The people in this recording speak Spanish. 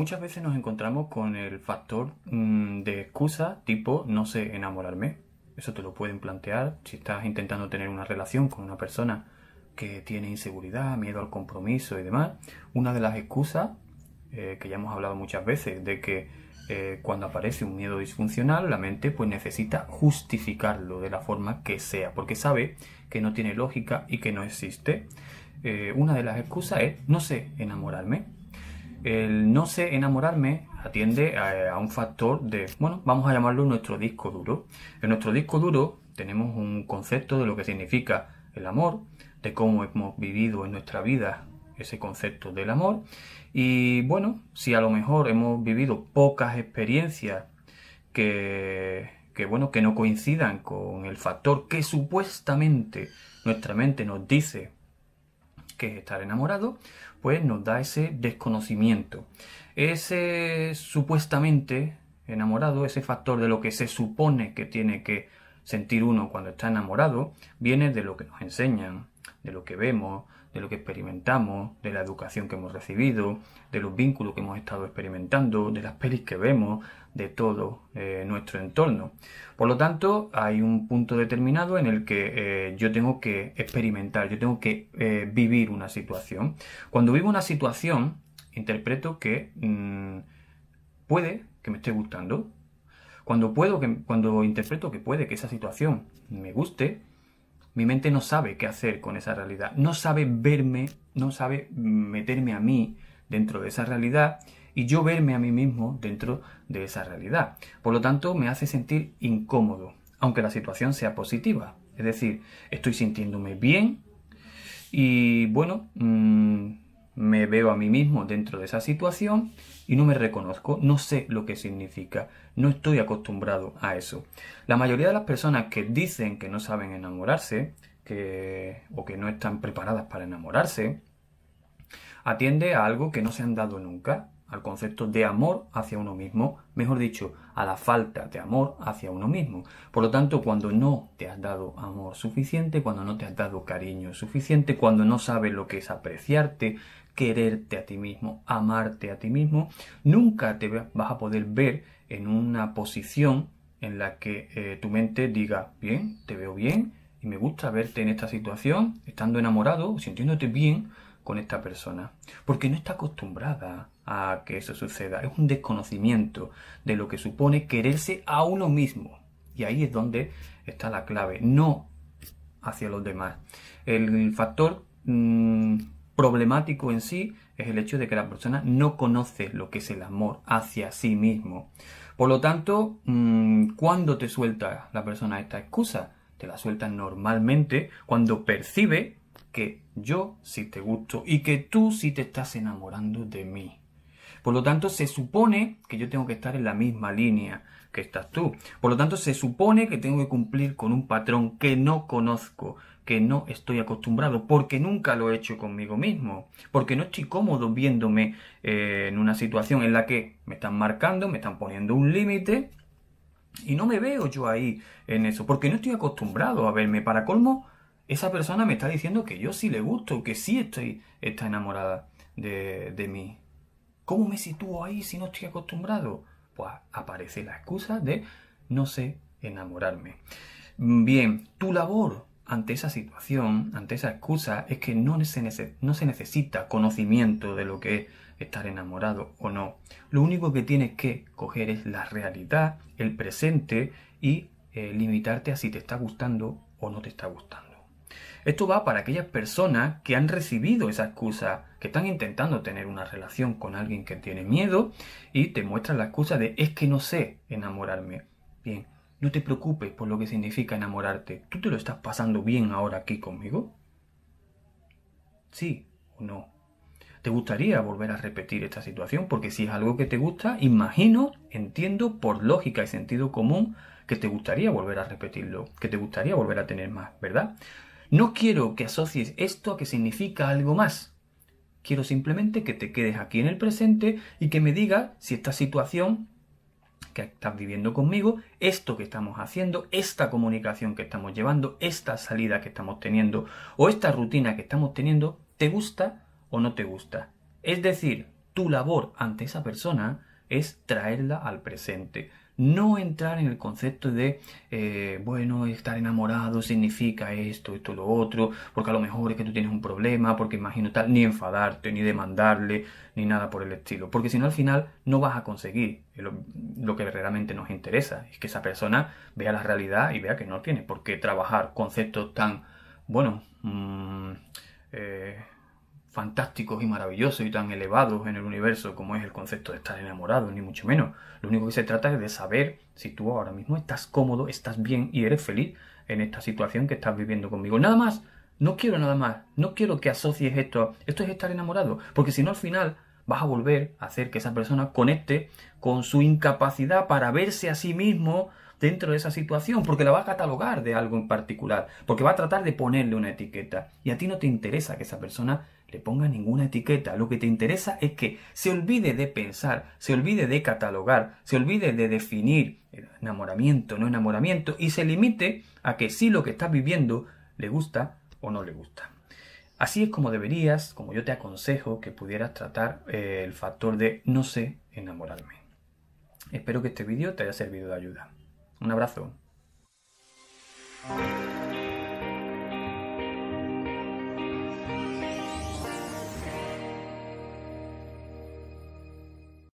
Muchas veces nos encontramos con el factor mm, de excusa tipo no sé enamorarme. Eso te lo pueden plantear si estás intentando tener una relación con una persona que tiene inseguridad, miedo al compromiso y demás. Una de las excusas, eh, que ya hemos hablado muchas veces, de que eh, cuando aparece un miedo disfuncional, la mente pues necesita justificarlo de la forma que sea, porque sabe que no tiene lógica y que no existe. Eh, una de las excusas es no sé enamorarme. El no sé enamorarme atiende a, un factor de, bueno, vamos a llamarlo nuestro disco duro. En nuestro disco duro tenemos un concepto de lo que significa el amor, de cómo hemos vivido en nuestra vida ese concepto del amor. Y bueno, si a lo mejor hemos vivido pocas experiencias que bueno, que no coincidan con el factor que supuestamente nuestra mente nos dice que es estar enamorado, pues nos da ese desconocimiento. Ese supuestamente enamorado, ese factor de lo que se supone que tiene que sentir uno cuando está enamorado, viene de lo que nos enseñan, de lo que vemos, de lo que experimentamos, de la educación que hemos recibido, de los vínculos que hemos estado experimentando, de las pelis que vemos, de todo eh, nuestro entorno. Por lo tanto, hay un punto determinado en el que eh, yo tengo que experimentar, yo tengo que eh, vivir una situación. Cuando vivo una situación, interpreto que mm, puede que me esté gustando. Cuando puedo, cuando interpreto que puede que esa situación me guste, mi mente no sabe qué hacer con esa realidad, no sabe verme, no sabe meterme a mí dentro de esa realidad y yo verme a mí mismo dentro de esa realidad. Por lo tanto, me hace sentir incómodo, aunque la situación sea positiva. Es decir, estoy sintiéndome bien y bueno, mm, me veo a mí mismo dentro de esa situación y no me reconozco, no sé lo que significa, no estoy acostumbrado a eso. La mayoría de las personas que dicen que no saben enamorarse, que, o que no están preparadas para enamorarse, atiende a algo que no se han dado nunca, al concepto de amor hacia uno mismo, mejor dicho, a la falta de amor hacia uno mismo. Por lo tanto, cuando no te has dado amor suficiente, cuando no te has dado cariño suficiente, cuando no sabes lo que es apreciarte, quererte a ti mismo, amarte a ti mismo, nunca te vas a poder ver en una posición en la que eh, tu mente diga, bien, te veo bien y me gusta verte en esta situación, estando enamorado, sintiéndote bien con esta persona, porque no está acostumbrada que eso suceda. Es un desconocimiento de lo que supone quererse a uno mismo. Y ahí es donde está la clave, no hacia los demás. El factor mm, problemático en sí es el hecho de que la persona no conoce lo que es el amor hacia sí mismo. Por lo tanto, mm, cuando te suelta la persona esta excusa? Te la suelta normalmente cuando percibe que yo sí te gusto y que tú sí te estás enamorando de mí. Por lo tanto, se supone que yo tengo que estar en la misma línea que estás tú. Por lo tanto, se supone que tengo que cumplir con un patrón que no conozco, que no estoy acostumbrado, porque nunca lo he hecho conmigo mismo, porque no estoy cómodo viéndome eh, en una situación en la que me están marcando, me están poniendo un límite, y no me veo yo ahí en eso, porque no estoy acostumbrado a verme. Para colmo, esa persona me está diciendo que yo sí le gusto, que sí estoy, está enamorada de, de mí. ¿Cómo me sitúo ahí si no estoy acostumbrado? Pues aparece la excusa de no sé enamorarme. Bien, tu labor ante esa situación, ante esa excusa, es que no se, no se necesita conocimiento de lo que es estar enamorado o no. Lo único que tienes que coger es la realidad, el presente y eh, limitarte a si te está gustando o no te está gustando. Esto va para aquellas personas que han recibido esa excusa, que están intentando tener una relación con alguien que tiene miedo y te muestran la excusa de es que no sé enamorarme. Bien, no te preocupes por lo que significa enamorarte. ¿Tú te lo estás pasando bien ahora aquí conmigo? ¿Sí o no? ¿Te gustaría volver a repetir esta situación? Porque si es algo que te gusta, imagino, entiendo por lógica y sentido común que te gustaría volver a repetirlo, que te gustaría volver a tener más, ¿verdad? No quiero que asocies esto a que significa algo más. Quiero simplemente que te quedes aquí en el presente y que me digas si esta situación que estás viviendo conmigo, esto que estamos haciendo, esta comunicación que estamos llevando, esta salida que estamos teniendo o esta rutina que estamos teniendo, te gusta o no te gusta. Es decir, tu labor ante esa persona es traerla al presente. No entrar en el concepto de, eh, bueno, estar enamorado significa esto, esto, lo otro, porque a lo mejor es que tú tienes un problema, porque imagino tal, ni enfadarte, ni demandarle, ni nada por el estilo. Porque si no, al final no vas a conseguir lo, que realmente nos interesa, es que esa persona vea la realidad y vea que no tiene por qué trabajar conceptos tan, bueno, mm, eh, fantásticos y maravillosos y tan elevados en el universo como es el concepto de estar enamorado, ni mucho menos. Lo único que se trata es de saber si tú ahora mismo estás cómodo, estás bien y eres feliz en esta situación que estás viviendo conmigo. Nada más, no quiero nada más, no quiero que asocies esto, esto es estar enamorado, porque si no al final vas a volver a hacer que esa persona conecte con su incapacidad para verse a sí mismo dentro de esa situación, porque la va a catalogar de algo en particular, porque va a tratar de ponerle una etiqueta y a ti no te interesa que esa persona le ponga ninguna etiqueta. Lo que te interesa es que se olvide de pensar, se olvide de catalogar, se olvide de definir enamoramiento, no enamoramiento, y se limite a que si lo que estás viviendo le gusta o no le gusta. Así es como deberías, como yo te aconsejo, que pudieras tratar eh, el factor de no sé enamorarme. Espero que este vídeo te haya servido de ayuda. Un abrazo.